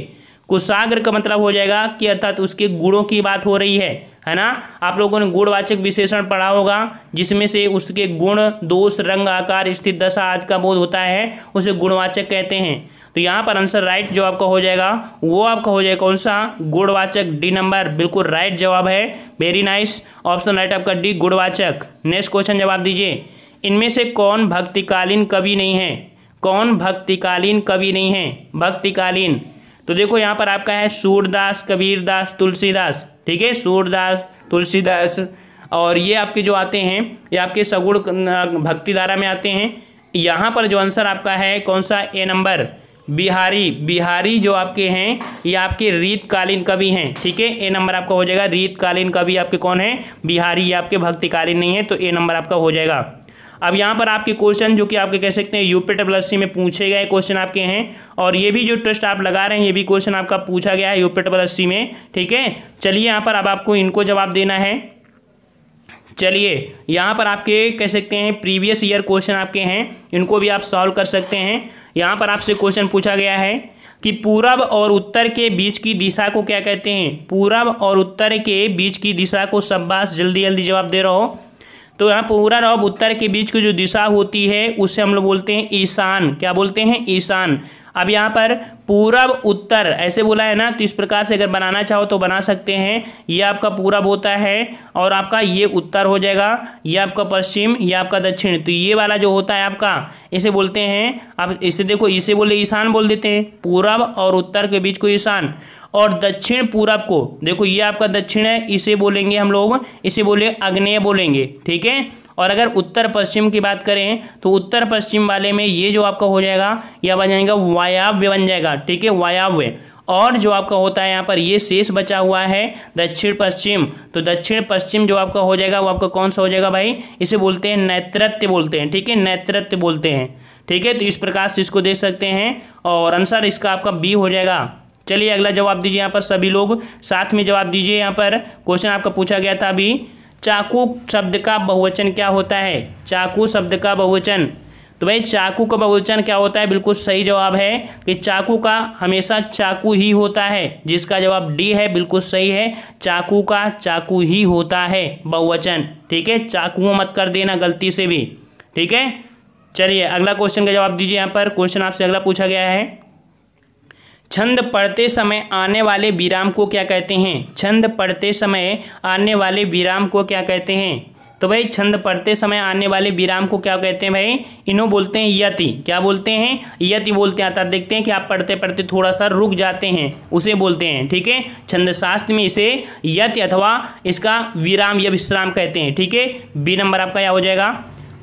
कुशाग्र का मतलब हो जाएगा कि अर्थात उसके गुणों की बात हो रही है है ना आप लोगों ने गुणवाचक विशेषण पढ़ा होगा जिसमें से उसके गुण दोष रंग आकार स्थित दशा आदि का बोध होता है उसे गुणवाचक कहते हैं तो यहाँ पर आंसर राइट जो आपका हो जाएगा वो आपका हो जाएगा कौन सा गुणवाचक डी नंबर बिल्कुल राइट जवाब है वेरी नाइस ऑप्शन राइट आपका डी गुणवाचक नेक्स्ट क्वेश्चन जवाब दीजिए इनमें से कौन भक्तिकालीन कवि नहीं है कौन भक्तिकालीन कवि नहीं है भक्तिकालीन तो देखो यहाँ पर आपका है सूरदास कबीरदास तुलसीदास ठीक है सूरदास तुलसीदास और ये आपके जो आते हैं ये आपके सगुण भक्ति धारा में आते हैं यहाँ पर जो आंसर आपका है कौन सा ए नंबर बिहारी बिहारी जो आपके हैं ये आपके रीतकालीन कवि हैं ठीक है ए नंबर आपका हो जाएगा रीतकालीन कवि आपके कौन है बिहारी ये आपके भक्तिकालीन नहीं है तो ए नंबर आपका हो जाएगा अब यहाँ पर आपके क्वेश्चन जो कि आपके कह सकते हैं यूपी डब्ल्यू में पूछे गए क्वेश्चन आपके हैं और ये भी जो ट्रस्ट आप लगा रहे हैं ये भी क्वेश्चन आपका पूछा गया है यूपी डब्ल्यू में ठीक है चलिए यहाँ पर अब आपको इनको जवाब देना है चलिए यहाँ पर आपके कह सकते हैं प्रीवियस ईयर क्वेश्चन आपके हैं इनको भी आप सॉल्व कर सकते हैं यहाँ पर आपसे क्वेश्चन पूछा गया है कि पूरब और उत्तर के बीच की दिशा को क्या कहते हैं पूरब और उत्तर के बीच की दिशा को सब जल्दी जल्दी जवाब दे रहा हो तो यहाँ पूरा और उत्तर के बीच की जो दिशा होती है उसे हम लोग बोलते हैं ईशान क्या बोलते हैं ईशान अब यहाँ पर पूरब उत्तर ऐसे बोला है ना तो इस प्रकार से अगर बनाना चाहो तो बना सकते हैं ये आपका पूरब होता है और आपका ये उत्तर हो जाएगा ये आपका पश्चिम ये आपका दक्षिण तो ये वाला जो होता है आपका इसे बोलते हैं आप इसे देखो इसे बोले ईशान बोल देते हैं पूरब और उत्तर के बीच को ईशान और दक्षिण पूरब को देखो ये आपका दक्षिण है इसे बोलेंगे हम लोग इसे बोले अग्नेय बोलेंगे ठीक है और अगर उत्तर पश्चिम की बात करें तो उत्तर पश्चिम वाले में ये जो आपका हो जाएगा यह बन जाएगा वायाव्य बन जाएगा ठीक है वायाव्य और जो आपका होता है यहाँ पर ये शेष बचा हुआ है दक्षिण पश्चिम तो दक्षिण पश्चिम जो आपका हो जाएगा वो आपका कौन सा हो जाएगा भाई इसे बोलते हैं नेतृत्व बोलते हैं ठीक है नेतृत्व बोलते हैं ठीक है तो इस प्रकार से इसको देख सकते हैं और आंसर इसका आपका बी हो जाएगा चलिए अगला जवाब दीजिए यहाँ पर सभी लोग साथ में जवाब दीजिए यहाँ पर क्वेश्चन आपका पूछा गया था अभी चाकू शब्द का बहुवचन क्या होता है चाकू शब्द का बहुवचन तो भाई चाकू का बहुवचन क्या होता है बिल्कुल सही जवाब है कि चाकू का हमेशा चाकू ही होता है जिसका जवाब डी है बिल्कुल सही है चाकू का चाकू ही होता है बहुवचन ठीक है चाकू मत कर देना गलती से भी ठीक है चलिए अगला क्वेश्चन का जवाब दीजिए यहाँ पर क्वेश्चन आपसे अगला पूछा गया है छंद पढ़ते समय आने वाले विराम को क्या कहते हैं छंद पढ़ते समय आने वाले विराम को क्या कहते हैं तो भाई छंद पढ़ते समय आने वाले विराम को क्या कहते हैं भाई इन्हों बोलते हैं यति क्या बोलते हैं यति बोलते हैं अर्थात देखते हैं कि आप पढ़ते पढ़ते थोड़ा सा रुक जाते हैं उसे बोलते हैं ठीक है छंद शास्त्र में इसे यति अथवा इसका विराम या विश्राम कहते हैं ठीक है बी नंबर आपका क्या हो जाएगा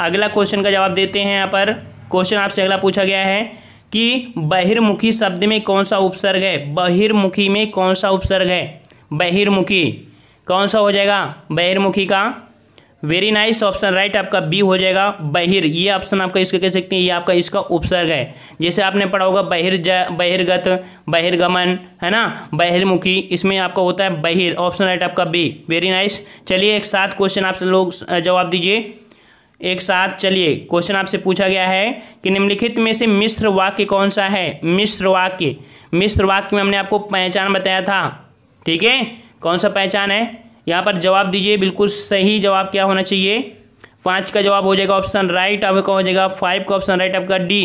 अगला क्वेश्चन का जवाब देते हैं यहाँ पर क्वेश्चन आपसे अगला पूछा गया है कि बहिर्मुखी शब्द में कौन सा उपसर्ग है बहिर्मुखी में कौन सा उपसर्ग है बहिर्मुखी कौन सा हो जाएगा बहिर्मुखी का वेरी नाइस ऑप्शन राइट आपका बी हो जाएगा बहिर ये ऑप्शन आपका इसका कह सकते हैं ये आपका इसका उपसर्ग है जैसे आपने पढ़ा होगा बहिर् बहिर्गत बहिर्गमन है ना बहिर्मुखी इसमें आपका होता है बहिर ऑप्शन राइट आपका बी वेरी नाइस चलिए एक साथ क्वेश्चन आप लोग जवाब दीजिए एक साथ चलिए क्वेश्चन आपसे पूछा गया है कि निम्नलिखित में से मिश्र वाक्य कौन सा है मिश्र वाक्य मिश्र वाक्य में हमने आपको पहचान बताया था ठीक है कौन सा पहचान है यहाँ पर जवाब दीजिए बिल्कुल सही जवाब क्या होना चाहिए पाँच का जवाब हो जाएगा ऑप्शन राइट आपका हो जाएगा फाइव का ऑप्शन राइट आपका डी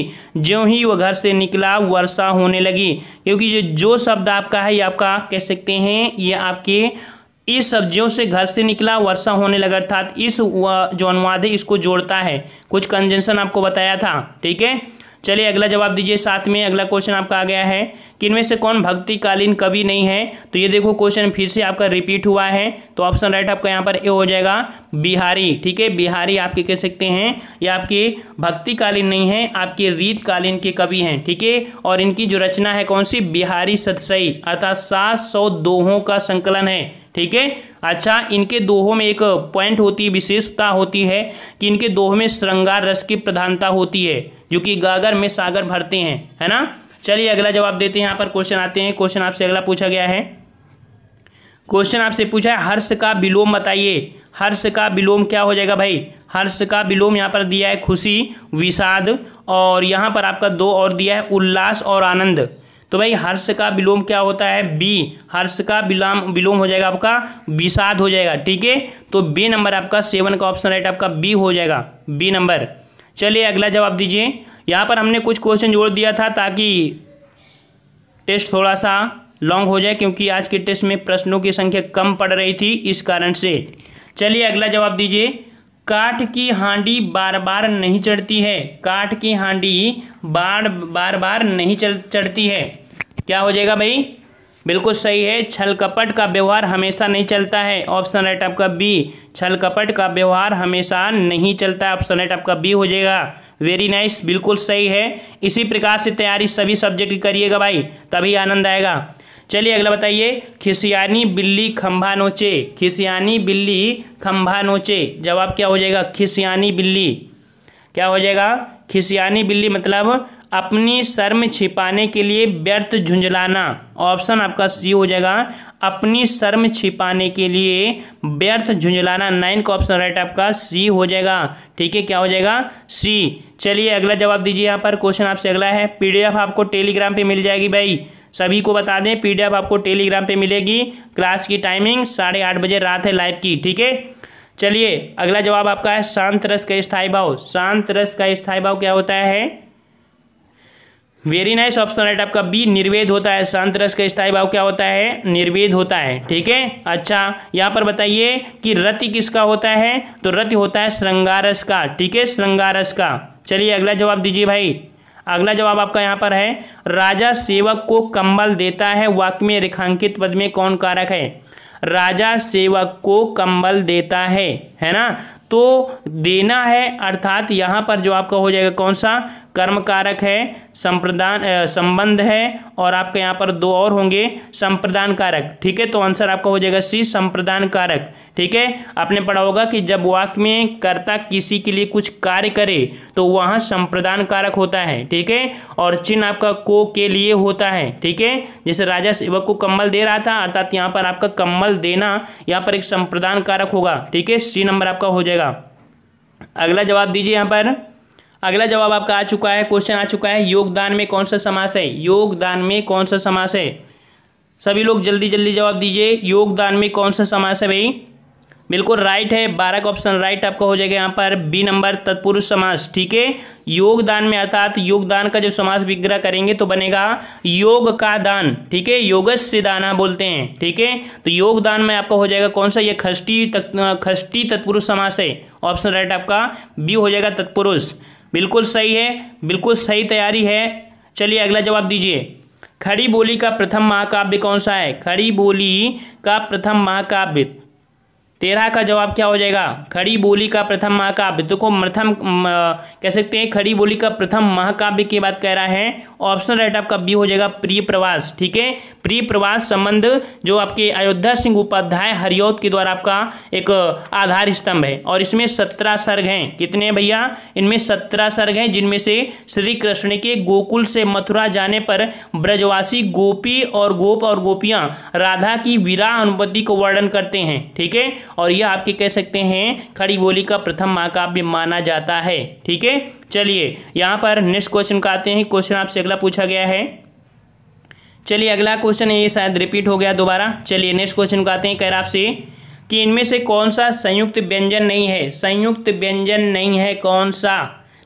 जो ही वह घर से निकला वर्षा होने लगी क्योंकि जो जो शब्द आपका है ये आपका कह सकते हैं ये आपके इस सब्जियों से घर से निकला वर्षा होने लगा अर्थात इस जो अनुवाद है इसको जोड़ता है कुछ कंजेंशन आपको बताया था ठीक है चलिए अगला जवाब दीजिए साथ में अगला क्वेश्चन आपका आ गया है कि इनमें से कौन भक्तिकालीन कवि नहीं है तो ये देखो क्वेश्चन फिर से आपका रिपीट हुआ है तो ऑप्शन राइट आपका यहाँ पर ए हो जाएगा बिहारी ठीक है बिहारी आपके कह सकते हैं ये आपके भक्तिकालीन नहीं है आपके रीतकालीन के कवि हैं ठीक है और इनकी जो रचना है कौन सी बिहारी सतसई अर्थात सात सौ दोहों का संकलन है ठीक है अच्छा इनके दोहों में एक पॉइंट होती है विशेषता होती है कि इनके दोहों में श्रृंगार रस की प्रधानता होती है जो कि गागर में सागर भरते हैं है ना चलिए अगला जवाब देते हैं यहाँ पर क्वेश्चन आते हैं क्वेश्चन आपसे अगला पूछा गया है क्वेश्चन आपसे पूछा है हर्ष का विलोम बताइए हर्ष का विलोम क्या हो जाएगा भाई हर्ष का विलोम यहाँ पर दिया है खुशी विषाद और यहाँ पर आपका दो और दिया है उल्लास और आनंद तो भाई हर्ष का विलोम क्या होता है बी हर्ष का विलोम विलोम हो जाएगा आपका विषाद हो जाएगा ठीक है तो बी नंबर आपका सेवन का ऑप्शन राइट आपका बी हो जाएगा बी नंबर चलिए अगला जवाब दीजिए यहाँ पर हमने कुछ क्वेश्चन जोड़ दिया था ताकि टेस्ट थोड़ा सा लॉन्ग हो जाए क्योंकि आज के टेस्ट में प्रश्नों की संख्या कम पड़ रही थी इस कारण से चलिए अगला जवाब दीजिए काठ की हांडी बार बार नहीं चढ़ती है काठ की हांडी बार बार बार नहीं चढ़ती है क्या हो जाएगा भाई बिल्कुल सही है छल कपट का व्यवहार हमेशा नहीं चलता है ऑप्शन राइट आपका बी छल कपट का व्यवहार हमेशा नहीं चलता ऑप्शन राइट आपका बी हो जाएगा वेरी नाइस बिल्कुल सही है इसी प्रकार से तैयारी सभी सब्जेक्ट की करिएगा भाई तभी आनंद आएगा चलिए अगला बताइए खिसियानी बिल्ली खंभा नोचे खिसियानी बिल्ली खंभा नोचे जवाब क्या हो जाएगा खिसियानी बिल्ली क्या हो जाएगा खिसियानी बिल्ली मतलब अपनी शर्म छिपाने के लिए व्यर्थ झुंझलाना ऑप्शन आपका सी हो जाएगा अपनी शर्म छिपाने के लिए व्यर्थ झुंझलाना नाइन का ऑप्शन राइट आपका सी हो जाएगा ठीक है क्या हो जाएगा सी चलिए अगला जवाब दीजिए यहाँ पर क्वेश्चन आपसे अगला है पीडीएफ आपको टेलीग्राम पे मिल जाएगी भाई सभी को बता दें पीडीएफ आपको टेलीग्राम पे मिलेगी क्लास की टाइमिंग साढ़े आठ बजे रात है लाइव की ठीक है चलिए अगला जवाब आपका है शांत रस का स्थायी भाव शांत रस का स्थायी भाव क्या होता है वेरी नाइस ऑप्शन राइट आपका बी निर्वेद होता है शांत रस का स्थायी भाव क्या होता है निर्वेद होता है ठीक है अच्छा यहाँ पर बताइए कि रति किसका होता है तो रति होता है श्रृंगारस का ठीक है श्रृंगारस का चलिए अगला जवाब दीजिए भाई अगला जवाब आपका यहाँ पर है राजा सेवक को कंबल देता है वाक्य में रेखांकित पद में कौन कारक है राजा सेवक को कंबल देता है है ना तो देना है अर्थात यहाँ पर जो आपका हो जाएगा कौन सा कर्म कारक है संप्रदान संबंध है और आपके यहाँ पर दो और होंगे संप्रदान कारक ठीक है तो आंसर आपका हो जाएगा सी संप्रदान कारक ठीक है आपने पढ़ा होगा कि जब वाक्य में कर्ता किसी के लिए कुछ कार्य करे तो वहाँ संप्रदान कारक होता है ठीक है और चिन्ह आपका को के लिए होता है ठीक है जैसे राजा सेवक को कम्बल दे रहा था अर्थात यहाँ पर आपका कम्बल देना यहाँ पर एक संप्रदान कारक होगा ठीक है सी नंबर आपका हो जाएगा दीजिएगा अगला जवाब दीजिए यहाँ पर अगला जवाब आपका आ चुका है क्वेश्चन आ चुका है योगदान में कौन सा समास है योगदान में कौन सा समास है सभी लोग जल्दी जल्दी जवाब दीजिए योगदान में कौन सा समास है भाई बिल्कुल राइट है बारह का ऑप्शन राइट आपका हो जाएगा यहाँ पर बी नंबर तत्पुरुष समास ठीक है योगदान में अर्थात योगदान का जो समास विग्रह करेंगे तो बनेगा योग का दान ठीक है योगस से दाना बोलते हैं ठीक है तो योगदान में आपका हो जाएगा कौन सा ये खष्टी तक खष्टी तत्पुरुष समास है ऑप्शन राइट आपका बी हो जाएगा तत्पुरुष बिल्कुल सही है बिल्कुल सही तैयारी है चलिए अगला जवाब दीजिए खड़ी बोली का प्रथम महाकाव्य कौन सा है खड़ी बोली का प्रथम महाकाव्य तेरह का जवाब क्या हो जाएगा खड़ी बोली का प्रथम महाकाव्य देखो प्रथम कह सकते हैं खड़ी बोली का प्रथम महाकाव्य की बात कह रहा है ऑप्शन राइट आपका बी हो जाएगा प्रिय प्रवास ठीक है प्रिय प्रवास संबंध जो आपके अयोध्या सिंह उपाध्याय हरियोत के द्वारा आपका एक आधार स्तंभ है और इसमें सत्रह सर्ग हैं कितने भैया इनमें सत्रह सर्ग हैं जिनमें से श्री कृष्ण के गोकुल से मथुरा जाने पर ब्रजवासी गोपी और गोप और गोपियां राधा की विरा अनुपति को वर्णन करते हैं ठीक है और यह आपके कह सकते हैं खड़ी बोली का प्रथम महाकाव्य माना जाता है ठीक है चलिए यहाँ पर नेक्स्ट क्वेश्चन का आते हैं क्वेश्चन आपसे अगला पूछा गया है चलिए अगला क्वेश्चन ये शायद रिपीट हो गया दोबारा चलिए नेक्स्ट क्वेश्चन को आते हैं कह रहा आपसे कि इनमें से कौन सा संयुक्त व्यंजन नहीं है संयुक्त व्यंजन नहीं है कौन सा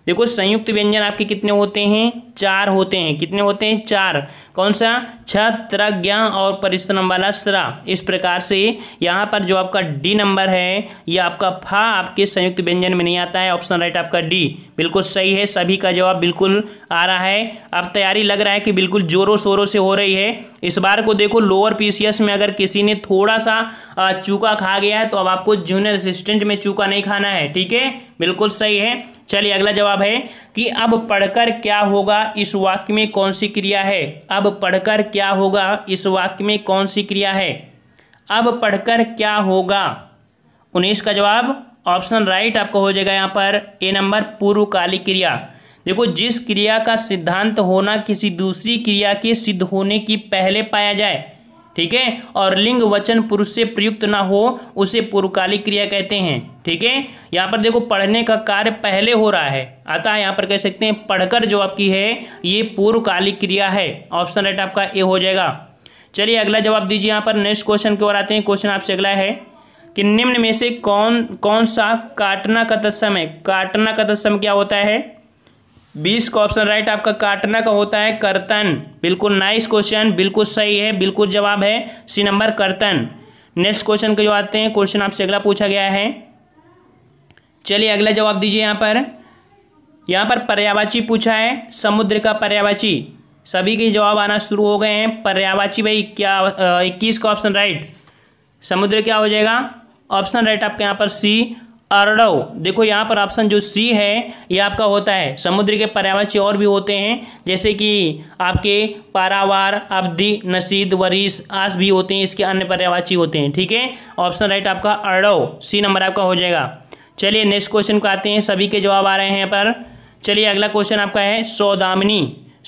देखो संयुक्त व्यंजन आपके कितने होते हैं चार होते हैं कितने होते हैं चार कौन सा छ और परिश्रम वाला श्रा इस प्रकार से यहाँ पर जो आपका डी नंबर है यह आपका फा आपके संयुक्त व्यंजन में नहीं आता है ऑप्शन राइट आपका डी बिल्कुल सही है सभी का जवाब बिल्कुल आ रहा है अब तैयारी लग रहा है कि बिल्कुल जोरों शोरों से हो रही है इस बार को देखो लोअर पी में अगर किसी ने थोड़ा सा चूका खा गया है तो अब आपको जूनियर असिस्टेंट में चूका नहीं खाना है ठीक है बिल्कुल सही है चलिए अगला जवाब है कि अब पढ़कर क्या होगा इस वाक्य में कौन सी क्रिया है अब पढ़कर क्या होगा इस वाक्य में कौन सी क्रिया है अब पढ़कर क्या होगा उन्नीस का जवाब ऑप्शन राइट आपका हो जाएगा यहाँ पर ए नंबर पूर्वकालिक क्रिया देखो जिस क्रिया का सिद्धांत होना किसी दूसरी क्रिया के सिद्ध होने की पहले पाया जाए ठीक है और लिंग वचन पुरुष से प्रयुक्त ना हो उसे पूर्वकालिक क्रिया कहते हैं ठीक है यहाँ पर देखो पढ़ने का कार्य पहले हो रहा है अतः यहाँ पर कह सकते हैं पढ़कर जो आपकी है ये पूर्वकालिक क्रिया है ऑप्शन राइट आपका ए हो जाएगा चलिए अगला जवाब दीजिए यहाँ पर नेक्स्ट क्वेश्चन की ओर आते हैं क्वेश्चन आपसे अगला है कि निम्न में से कौन कौन सा काटना का तत्सम है काटना का तत्सम क्या होता है बीस का ऑप्शन राइट आपका काटना का होता है कर्तन बिल्कुल नाइस क्वेश्चन बिल्कुल सही है बिल्कुल जवाब है सी नंबर कर्तन नेक्स्ट क्वेश्चन के जो आते हैं क्वेश्चन आपसे अगला पूछा गया है चलिए अगला जवाब दीजिए यहाँ पर यहाँ पर पर्यावाची पूछा है समुद्र का पर्यावाची सभी के जवाब आना शुरू हो गए हैं पर्यावाची भाई क्या इक्कीस का ऑप्शन राइट समुद्र क्या हो जाएगा ऑप्शन राइट आपके यहाँ पर सी अरड़व देखो यहाँ पर ऑप्शन जो सी है ये आपका होता है समुद्र के पर्यावाची और भी होते हैं जैसे कि आपके पारावार अब्दि नसीद वरीस आस भी होते हैं इसके अन्य पर्यावाची होते हैं ठीक है ऑप्शन राइट आपका अरड़व सी नंबर आपका हो जाएगा चलिए नेक्स्ट क्वेश्चन को आते हैं सभी के जवाब आ रहे हैं पर चलिए अगला क्वेश्चन आपका है सौदामिनी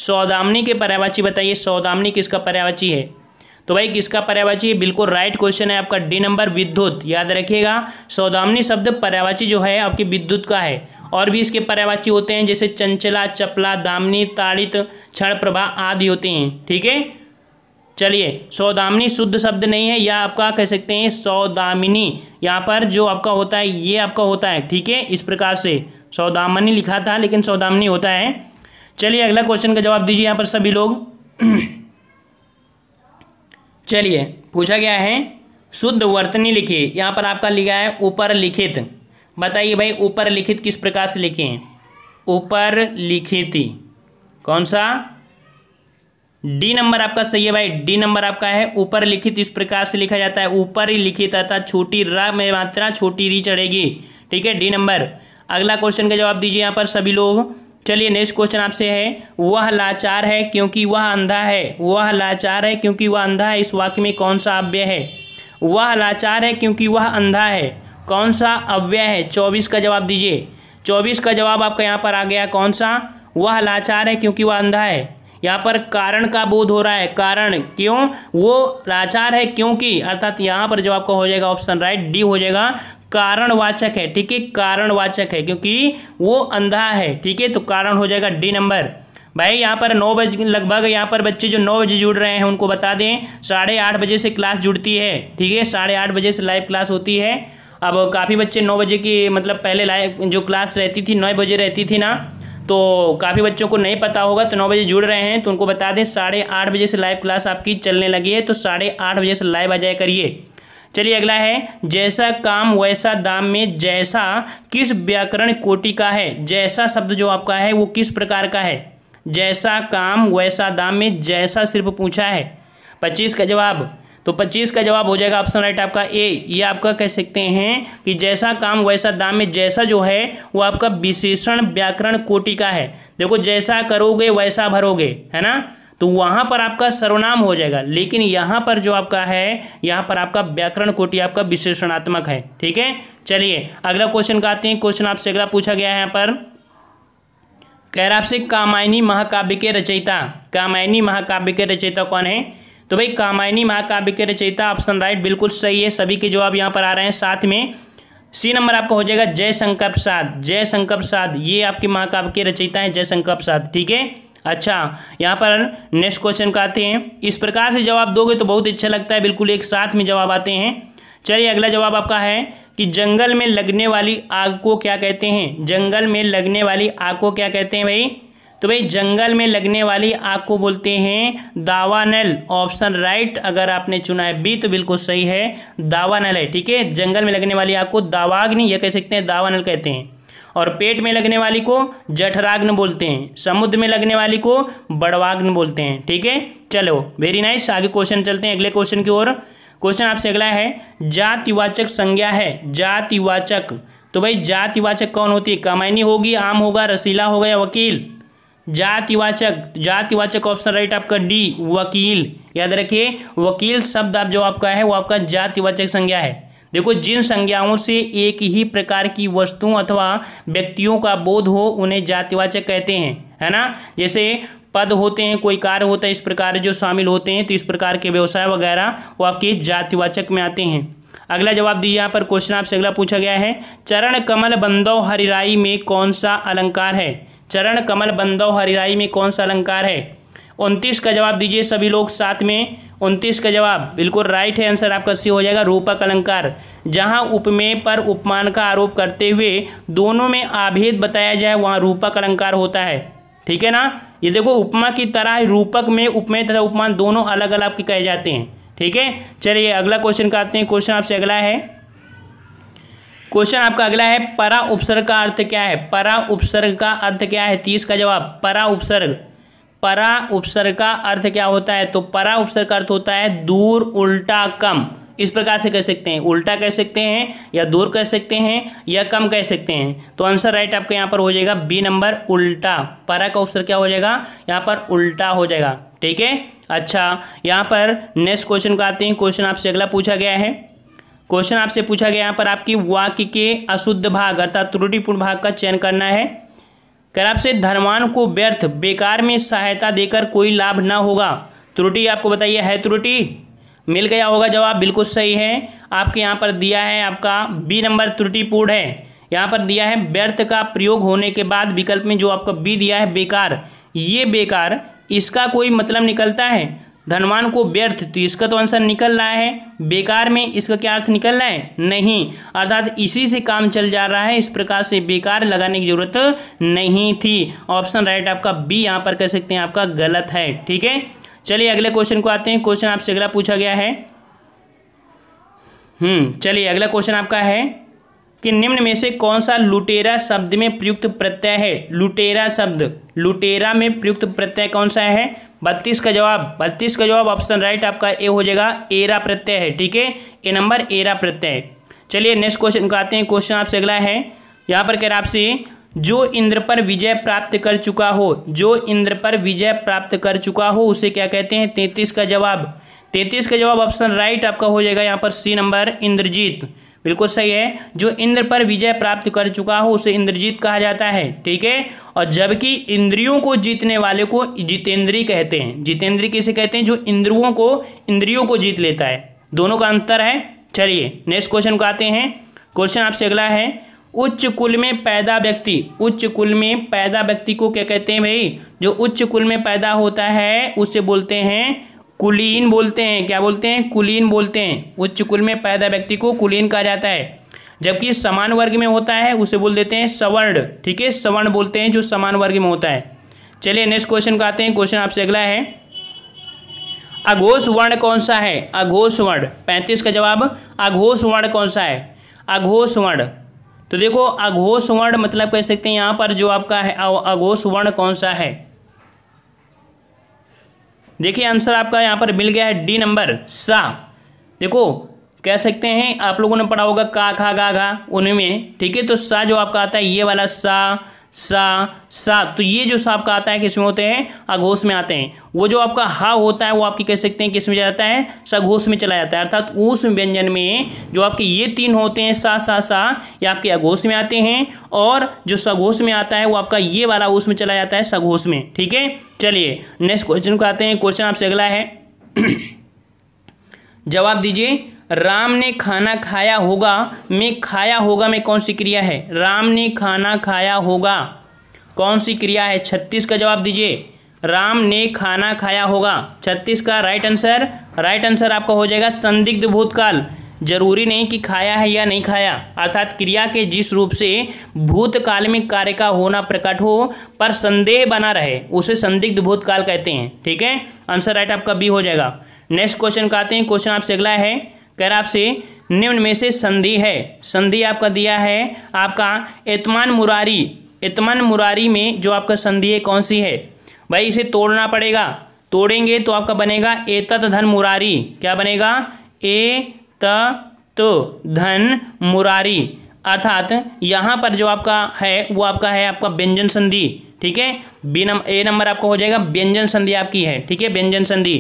सौदामनी के पर्यावाची बताइए सौदामनी किसका पर्यावाची है तो भाई किसका पर्यावाची बिल्कुल राइट क्वेश्चन है आपका डी नंबर विद्युत याद रखिएगा सौदामनी शब्द पर्यावाची जो है आपकी विद्युत का है और भी इसके पर्यावाची होते हैं जैसे चंचला चपला दामनी ताड़ित क्षण प्रभा आदि होते हैं ठीक है चलिए सौदामिनी शुद्ध शब्द नहीं है या आपका कह सकते हैं सौदामिनी यहाँ पर जो आपका होता है ये आपका होता है ठीक है इस प्रकार से सौदामनी लिखा था लेकिन सौदामिनी होता है चलिए अगला क्वेश्चन का जवाब दीजिए यहाँ पर सभी लोग चलिए पूछा गया है शुद्ध वर्तनी लिखिए यहाँ पर आपका लिखा है ऊपर लिखित बताइए भाई ऊपर लिखित किस प्रकार से लिखें ऊपर लिखित कौन सा डी नंबर आपका सही है भाई डी नंबर आपका है ऊपर लिखित इस प्रकार से लिखा जाता है ऊपर ही लिखित अर्थात छोटी र में मात्रा छोटी री चढ़ेगी ठीक है डी नंबर अगला क्वेश्चन का जवाब दीजिए यहाँ पर सभी लोग चलिए नेक्स्ट क्वेश्चन आपसे है वह लाचार है क्योंकि वह अंधा है वह लाचार है क्योंकि वह अंधा है इस वाक्य में कौन सा अव्यय है वह लाचार है क्योंकि वह अंधा है कौन सा अव्यय है चौबीस का जवाब दीजिए चौबीस का जवाब आपका यहाँ पर आ गया कौन सा वह लाचार है क्योंकि वह अंधा है यहाँ पर कारण का बोध हो रहा है कारण क्यों वो लाचार है क्योंकि अर्थात यहाँ पर जवाब का हो जाएगा ऑप्शन राइट डी हो जाएगा कारणवाचक है ठीक है कारणवाचक है क्योंकि वो अंधा है ठीक है तो कारण हो जाएगा डी नंबर भाई यहाँ पर नौ बजे लगभग यहाँ पर बच्चे जो नौ बजे जुड़ रहे हैं उनको बता दें साढ़े आठ बजे से क्लास जुड़ती है ठीक है साढ़े आठ बजे से लाइव क्लास होती है अब काफ़ी बच्चे नौ बजे की मतलब पहले लाइव जो क्लास रहती थी नौ बजे रहती थी ना तो काफ़ी बच्चों को नहीं पता होगा तो नौ बजे जुड़ रहे हैं तो उनको बता दें साढ़े आठ बजे से लाइव क्लास आपकी चलने लगी है तो साढ़े आठ बजे से लाइव आ जाए करिए चलिए अगला है जैसा काम वैसा दाम में जैसा किस व्याकरण कोटि का है जैसा शब्द जो आपका है वो किस प्रकार का है जैसा काम वैसा दाम में जैसा सिर्फ पूछा है पच्चीस का जवाब तो 25 का जवाब हो जाएगा ऑप्शन राइट आपका ए ये आपका कह सकते हैं कि जैसा काम वैसा दाम में जैसा जो है वो आपका विशेषण व्याकरण कोटि का है देखो जैसा करोगे वैसा भरोगे है ना तो वहां पर आपका सर्वनाम हो जाएगा लेकिन यहां पर जो आपका है यहां पर आपका व्याकरण कोटि आपका विशेषणात्मक है ठीक है चलिए अगला क्वेश्चन का आते हैं क्वेश्चन आपसे अगला पूछा गया है यहां पर कह रहा आपसे कामायनी महाकाव्य के रचयिता कामायनी महाकाव्य के रचयिता कौन है तो भाई कामायनी महाकाव्य के रचयिता ऑप्शन राइट बिल्कुल सही है सभी के जवाब यहां पर आ रहे हैं साथ में सी नंबर आपका हो जाएगा जय प्रसाद साध जय शंकर प्रसाद ये आपके महाकाव्य के रचयिता है जय प्रसाद ठीक है अच्छा यहाँ पर नेक्स्ट क्वेश्चन का आते हैं इस प्रकार से जवाब दोगे तो बहुत अच्छा लगता है बिल्कुल एक साथ में जवाब आते हैं चलिए अगला जवाब आपका है कि जंगल में लगने वाली आग को क्या कहते हैं जंगल में लगने वाली आग को क्या कहते हैं भाई तो भाई जंगल में लगने वाली आग को बोलते हैं दावानल ऑप्शन राइट अगर आपने चुना है बी तो बिल्कुल सही है दावानल है ठीक है जंगल में लगने वाली आग को दावाग्नि यह कह सकते हैं दावानल कहते हैं और पेट में लगने वाली को जठराग्न बोलते हैं समुद्र में लगने वाली को बड़वाग्न बोलते हैं ठीक है चलो वेरी नाइस आगे क्वेश्चन चलते हैं अगले क्वेश्चन की ओर क्वेश्चन आपसे अगला है जातिवाचक संज्ञा है जातिवाचक तो भाई जातिवाचक कौन होती है कमाइनी होगी आम होगा रसीला होगा या वकील जातिवाचक जातिवाचक ऑप्शन राइट आपका डी वकील याद रखिए वकील शब्द आप जो आपका है वो आपका जातिवाचक संज्ञा है देखो जिन संज्ञाओं से एक ही प्रकार की वस्तुओं अथवा व्यक्तियों का बोध हो उन्हें जातिवाचक कहते हैं है ना जैसे पद होते हैं कोई कार्य होता है इस प्रकार जो शामिल होते हैं तो इस प्रकार के व्यवसाय वगैरह वो आपके जातिवाचक में आते हैं अगला जवाब दीजिए यहाँ पर क्वेश्चन आपसे अगला पूछा गया है चरण कमल बंदव हरिराई में कौन सा अलंकार है चरण कमल बंदव हरिराई में कौन सा अलंकार है उनतीस का जवाब दीजिए सभी लोग साथ में उनतीस का जवाब बिल्कुल राइट है आंसर आपका सी हो जाएगा रूपक अलंकार जहाँ उपमेय पर उपमान का आरोप करते हुए दोनों में आभेद बताया जाए वहाँ रूपक अलंकार होता है ठीक है ना ये देखो उपमा की तरह रूपक में उपमेय तथा उपमान दोनों अलग अलग के कहे जाते हैं ठीक है चलिए अगला क्वेश्चन का आते हैं क्वेश्चन आपसे अगला है क्वेश्चन आपका अगला है परा उपसर्ग का अर्थ क्या है परा उपसर्ग का अर्थ क्या है तीस का जवाब परा उपसर्ग परा उपसर्ग का अर्थ क्या होता है तो परा उपसर्ग का अर्थ होता है दूर उल्टा कम इस प्रकार से कह सकते हैं उल्टा कह सकते हैं या दूर कह सकते हैं या कम कह सकते हैं तो आंसर राइट आपका यहां पर हो जाएगा बी नंबर उल्टा परा का उपसर्ग क्या हो जाएगा यहां पर उल्टा हो जाएगा ठीक है अच्छा यहां पर नेक्स्ट क्वेश्चन को आते हैं क्वेश्चन आपसे अगला पूछा गया है क्वेश्चन आपसे पूछा गया यहां पर आपकी वाक्य के अशुद्ध भाग अर्थात त्रुटिपूर्ण भाग का चयन करना है खराब से धनवान को व्यर्थ बेकार में सहायता देकर कोई लाभ ना होगा त्रुटि आपको बताइए है त्रुटि मिल गया होगा जवाब बिल्कुल सही है आपके यहाँ पर दिया है आपका बी नंबर त्रुटिपूर्ण है यहाँ पर दिया है व्यर्थ का प्रयोग होने के बाद विकल्प में जो आपका बी दिया है बेकार ये बेकार इसका कोई मतलब निकलता है धनवान को व्यर्थ तो इसका तो आंसर निकल रहा है बेकार में इसका क्या अर्थ निकल रहा है नहीं अर्थात इसी से काम चल जा रहा है इस प्रकार से बेकार लगाने की जरूरत नहीं थी ऑप्शन राइट आपका बी यहाँ पर कह सकते हैं आपका गलत है ठीक है चलिए अगले क्वेश्चन को आते हैं क्वेश्चन आपसे अगला पूछा गया है हम्म चलिए अगला क्वेश्चन आपका है कि निम्न में से कौन सा लुटेरा शब्द में प्रयुक्त प्रत्यय है लुटेरा शब्द लुटेरा में प्रयुक्त प्रत्यय कौन सा है बत्तीस का जवाब बत्तीस का जवाब ऑप्शन राइट आपका ए हो जाएगा एरा प्रत्यय है ठीक है ए नंबर एरा प्रत्यय चलिए नेक्स्ट क्वेश्चन को आते हैं क्वेश्चन आपसे अगला है यहाँ पर कह रहा आपसे जो इंद्र पर विजय प्राप्त कर चुका हो जो इंद्र पर विजय प्राप्त कर चुका हो उसे क्या कहते हैं तैंतीस का जवाब तैंतीस का जवाब ऑप्शन राइट आपका हो जाएगा यहाँ पर सी नंबर इंद्रजीत बिल्कुल सही है जो इंद्र पर विजय प्राप्त कर चुका हो उसे इंद्रजीत कहा जाता है ठीक है और जबकि इंद्रियों को जीतने वाले को जितेंद्री कहते हैं जितेंद्री किसे कहते हैं जो इंद्रुओं को इंद्रियों को जीत लेता है दोनों का अंतर है चलिए नेक्स्ट क्वेश्चन को आते हैं क्वेश्चन आपसे अगला है उच्च कुल में पैदा व्यक्ति उच्च कुल में पैदा व्यक्ति को क्या कहते हैं भाई जो उच्च कुल में पैदा होता है उसे बोलते हैं कुलीन बोलते हैं क्या बोलते हैं कुलीन बोलते हैं उच्च कुल में पैदा व्यक्ति को कुलीन कहा जाता है जबकि समान वर्ग में होता है उसे बोल देते हैं सवर्ण ठीक है सवर्ण बोलते हैं जो समान वर्ग में होता है चलिए नेक्स्ट क्वेश्चन का आते हैं क्वेश्चन आपसे अगला है अघोष वर्ण कौन सा है अघोष वर्ण पैंतीस का जवाब अघोष वर्ण कौन सा है अघोष वर्ण तो देखो अघोष वर्ण मतलब कह सकते हैं यहाँ पर जो आपका है अघोष वर्ण कौन सा है देखिए आंसर आपका यहाँ पर मिल गया है डी नंबर सा देखो कह सकते हैं आप लोगों ने पढ़ा होगा का खा गा घा उनमें ठीक है तो सा जो आपका आता है ये वाला सा सा सा तो ये जो सा आपका आता है किसमें होते हैं अघोष में आते हैं वो जो आपका हा होता है वो आपकी कह सकते हैं किसमें जाता है सघोष में चला जाता है अर्थात उस व्यंजन में जो आपके ये तीन होते हैं सा सा सा ये आपके अघोष में आते हैं और जो सघोष में आता है वो आपका ये वाला उसमें में चला जाता है सघोष में ठीक है चलिए नेक्स्ट क्वेश्चन को आते हैं क्वेश्चन आपसे अगला है जवाब दीजिए राम ने खाना खाया होगा में खाया होगा में कौन सी क्रिया है राम ने खाना खाया होगा कौन सी क्रिया है छत्तीस का जवाब दीजिए राम ने खाना खाया होगा छत्तीस का राइट आंसर राइट आंसर आपका हो जाएगा संदिग्ध भूतकाल जरूरी नहीं कि खाया है या नहीं खाया अर्थात क्रिया के जिस रूप से भूतकाल में कार्य का होना प्रकट हो पर संदेह बना रहे उसे संदिग्ध भूतकाल कहते हैं ठीक है आंसर राइट आपका बी हो जाएगा नेक्स्ट क्वेश्चन का आते हैं क्वेश्चन आपसे अगला है कह रहा आपसे निम्न में से संधि है संधि आपका दिया है आपका एतमान मुरारी एतमान मुरारी में जो आपका संधि है कौन सी है भाई इसे तोड़ना पड़ेगा तोड़ेंगे तो आपका बनेगा एतत धन मुरारी क्या बनेगा ए त धन मुरारी अर्थात यहाँ पर जो आपका है वो आपका है आपका व्यंजन संधि ठीक है बी नंबर ए नंबर आपका हो जाएगा व्यंजन संधि आपकी है ठीक है व्यंजन संधि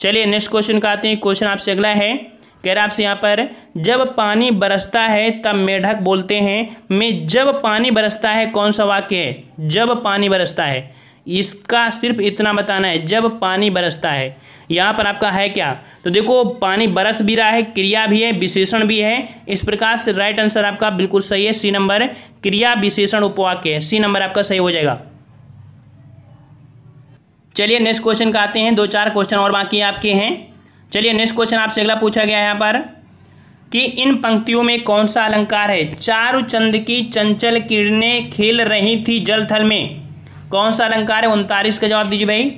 चलिए नेक्स्ट क्वेश्चन का आते हैं क्वेश्चन आपसे अगला है कह रहा आपसे यहाँ पर जब पानी बरसता है तब मेढक बोलते हैं मैं जब पानी बरसता है कौन सा वाक्य है जब पानी बरसता है इसका सिर्फ इतना बताना है जब पानी बरसता है यहाँ पर आपका है क्या तो देखो पानी बरस भी रहा है क्रिया भी है विशेषण भी है इस प्रकार से राइट आंसर आपका बिल्कुल सही है सी नंबर क्रिया विशेषण उपवाक्य है सी नंबर आपका सही हो जाएगा चलिए नेक्स्ट क्वेश्चन का आते हैं दो चार क्वेश्चन और बाकी आपके हैं चलिए नेक्स्ट क्वेश्चन आपसे अगला पूछा गया है यहाँ पर कि इन पंक्तियों में कौन सा अलंकार है चारु चंद की चंचल किरणें खेल रही थी जल थल में कौन सा अलंकार है उनतालीस का जवाब दीजिए भाई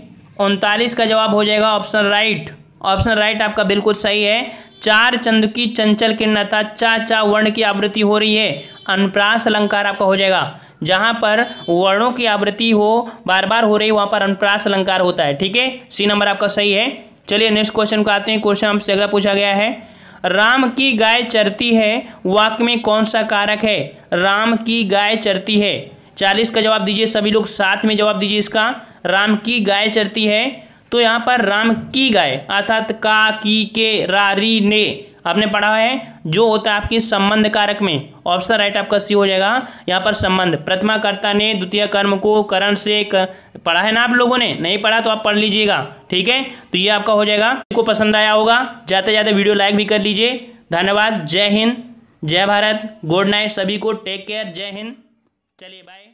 उनतालीस का जवाब हो जाएगा ऑप्शन राइट ऑप्शन राइट आपका बिल्कुल सही है चार चंद की चंचल किरण था चा चा वर्ण की आवृत्ति हो रही है अनप्रास अलंकार आपका हो जाएगा जहां पर वर्णों की आवृत्ति हो बार बार हो रही है वहां पर अनप्रास अलंकार होता है ठीक है सी नंबर आपका सही है चलिए नेक्स्ट क्वेश्चन को आते हैं क्वेश्चन आपसे अगला पूछा गया है राम की गाय चरती है वाक्य में कौन सा कारक है राम की गाय चरती है चालीस का जवाब दीजिए सभी लोग साथ में जवाब दीजिए इसका राम की गाय चरती है तो यहाँ पर राम की गाय अर्थात का की के रा री ने आपने पढ़ा है जो होता है आपकी संबंध कारक में ऑप्शन राइट आपका सी हो जाएगा यहाँ पर संबंध प्रथमा कर्ता ने द्वितीय कर्म को करण से कर... पढ़ा है ना आप लोगों ने नहीं पढ़ा तो आप पढ़ लीजिएगा ठीक है तो ये आपका हो जाएगा आपको पसंद आया होगा जाते जाते वीडियो लाइक भी कर लीजिए धन्यवाद जय हिंद जय भारत गुड नाइट सभी को टेक केयर जय हिंद चलिए बाय